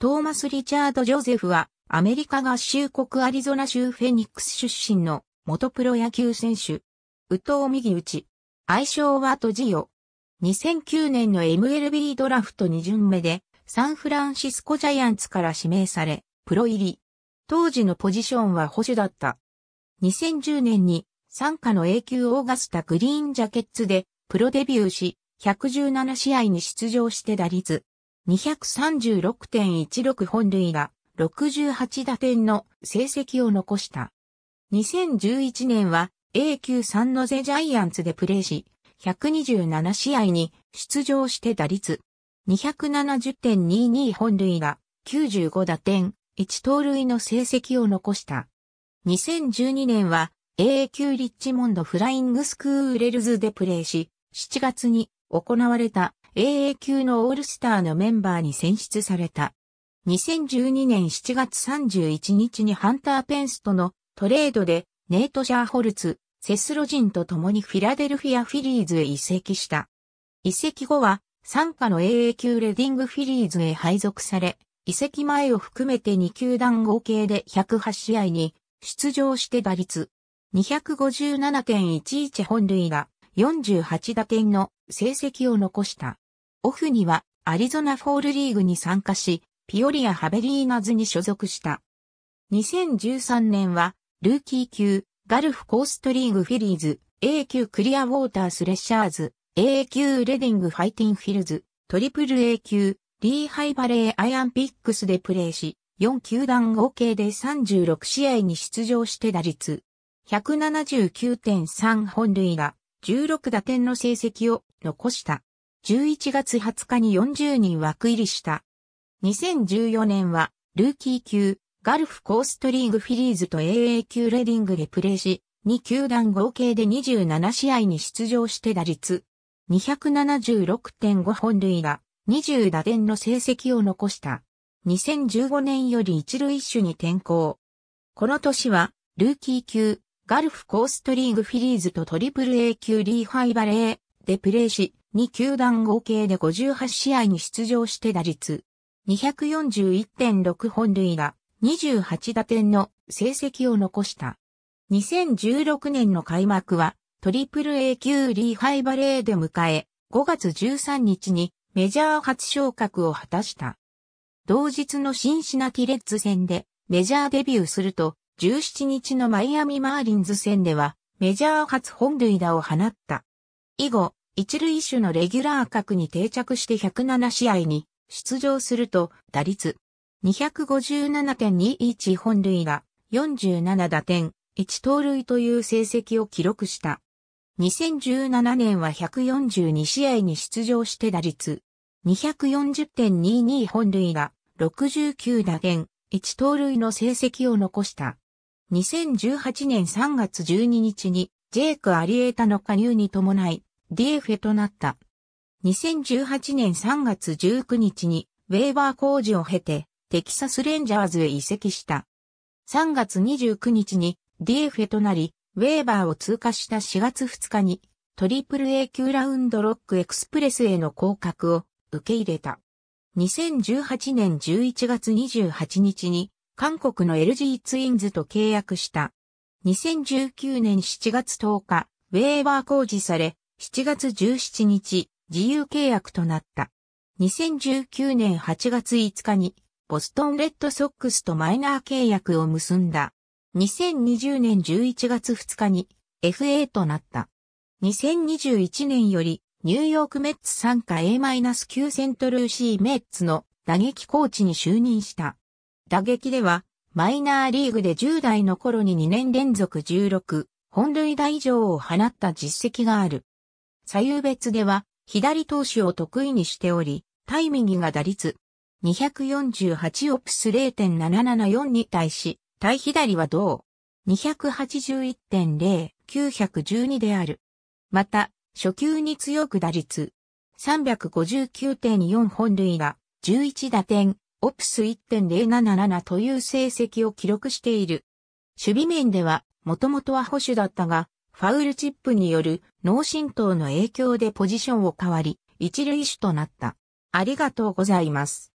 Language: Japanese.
トーマス・リチャード・ジョゼフは、アメリカ合衆国アリゾナ州フェニックス出身の元プロ野球選手。右藤右打愛称はトジオ。2009年の MLB ドラフト2巡目で、サンフランシスコジャイアンツから指名され、プロ入り。当時のポジションは保守だった。2010年に、参加の永久オーガスタグリーンジャケッツで、プロデビューし、117試合に出場して打率、236.16本塁打、68打点の成績を残した。2011年は A 級ンのゼジャイアンツでプレーし、127試合に出場して打率270.22本塁打、95打点、1盗塁の成績を残した。2012年は A 級リッチモンドフライングスクーレルズでプレーし、7月に行われた AA 級のオールスターのメンバーに選出された。2012年7月31日にハンター・ペンスとのトレードでネイト・シャーホルツ、セスロジンと共にフィラデルフィア・フィリーズへ移籍した。移籍後は参加の AA 級レディング・フィリーズへ配属され、移籍前を含めて2球団合計で108試合に出場して打率257.11本塁打48打点の成績を残した。オフにはアリゾナフォールリーグに参加し、ピオリア・ハベリーナズに所属した。2013年は、ルーキー級、ガルフコーストリーグフィリーズ、A 級クリアウォータースレッシャーズ、A 級レディングファイティンフィルズ、トリプル A 級、リーハイバレーアイアンピックスでプレーし、4球団合計で36試合に出場して打率、179.3本塁打、16打点の成績を残した。11月20日に40人枠入りした。2014年は、ルーキー級、ガルフコーストリーグフィリーズと AA 級レディングでプレーし、2球団合計で27試合に出場して打率、276.5本塁打、20打点の成績を残した。2015年より一塁手に転向。この年は、ルーキー級、ガルフコーストリーグフィリーズとトリプル A 級リーファイバレー、でプレーし、2球団合計で58試合に出場して打率241.6本塁打28打点の成績を残した。2016年の開幕はトリプル A 級リーハイバレーで迎え、5月13日にメジャー初昇格を果たした。同日のシンシナティレッズ戦でメジャーデビューすると、17日のマイアミマーリンズ戦ではメジャー初本塁打を放った。以後、一塁手のレギュラー格に定着して107試合に出場すると、打率257.21本塁が47打点、1盗塁という成績を記録した。2017年は142試合に出場して打率240.22本塁が69打点、1盗塁の成績を残した。2018年3月12日にジェイク・アリエータの加入に伴い、d f ェとなった。2018年3月19日に、ウェーバー工事を経て、テキサスレンジャーズへ移籍した。3月29日に d f ェとなり、ウェーバーを通過した4月2日に、トリプル A 級ラウンドロックエクスプレスへの降格を受け入れた。2018年11月28日に、韓国の LG ツインズと契約した。2019年7月10日、ウェーバー工事され、7月17日、自由契約となった。2019年8月5日に、ボストンレッドソックスとマイナー契約を結んだ。2020年11月2日に FA となった。2021年よりニューヨークメッツ参加 A-9 セントルーシーメッツの打撃コーチに就任した。打撃ではマイナーリーグで10代の頃に2年連続16、本塁打以上を放った実績がある。左右別では、左投手を得意にしており、タイングが打率248オプス0.774に対し、対左は同281.0912である。また、初級に強く打率359.4本塁打、11打点、オプス1.077という成績を記録している。守備面では、もともとは保守だったが、ファウルチップによる脳震盪の影響でポジションを変わり、一塁手となった。ありがとうございます。